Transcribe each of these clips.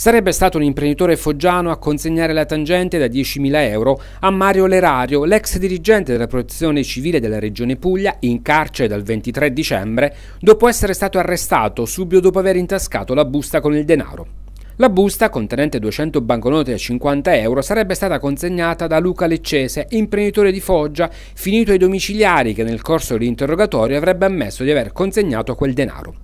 Sarebbe stato un imprenditore foggiano a consegnare la tangente da 10.000 euro a Mario Lerario, l'ex dirigente della protezione civile della regione Puglia, in carcere dal 23 dicembre, dopo essere stato arrestato subito dopo aver intascato la busta con il denaro. La busta, contenente 200 banconote da 50 euro, sarebbe stata consegnata da Luca Leccese, imprenditore di Foggia, finito ai domiciliari che nel corso dell'interrogatorio avrebbe ammesso di aver consegnato quel denaro.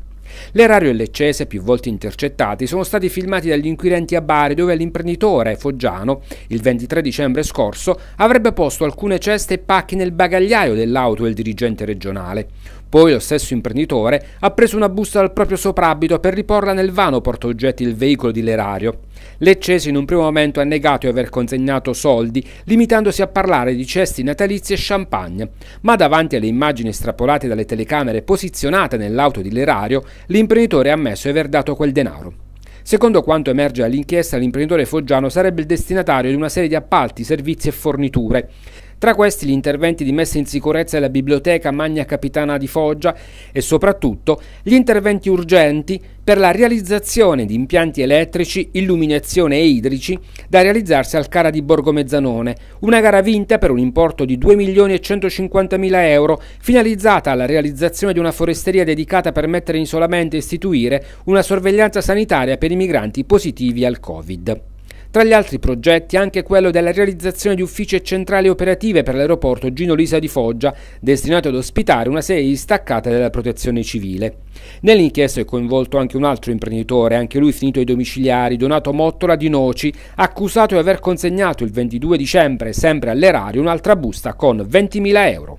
L'erario e l'eccese, più volte intercettati, sono stati filmati dagli inquirenti a Bari, dove l'imprenditore foggiano, il 23 dicembre scorso, avrebbe posto alcune ceste e pacchi nel bagagliaio dell'auto del dirigente regionale. Poi lo stesso imprenditore ha preso una busta dal proprio soprabito per riporla nel vano portoggetti del veicolo di Lerario. Leccesi in un primo momento ha negato di aver consegnato soldi, limitandosi a parlare di cesti natalizi e champagne, ma davanti alle immagini estrapolate dalle telecamere posizionate nell'auto dell'erario, l'imprenditore ha ammesso di aver dato quel denaro. Secondo quanto emerge dall'inchiesta, l'imprenditore foggiano sarebbe il destinatario di una serie di appalti, servizi e forniture. Tra questi gli interventi di messa in sicurezza della biblioteca Magna Capitana di Foggia e soprattutto gli interventi urgenti per la realizzazione di impianti elettrici, illuminazione e idrici da realizzarsi al Cara di Borgo Mezzanone, una gara vinta per un importo di 2 milioni e 150 mila euro finalizzata alla realizzazione di una foresteria dedicata per mettere in isolamento e istituire una sorveglianza sanitaria per i migranti positivi al Covid. Tra gli altri progetti anche quello della realizzazione di uffici e centrali operative per l'aeroporto Gino Lisa di Foggia, destinato ad ospitare una serie di staccate della protezione civile. Nell'inchiesta è coinvolto anche un altro imprenditore, anche lui finito ai domiciliari, Donato Mottola di Noci, accusato di aver consegnato il 22 dicembre, sempre all'erario, un'altra busta con 20.000 euro.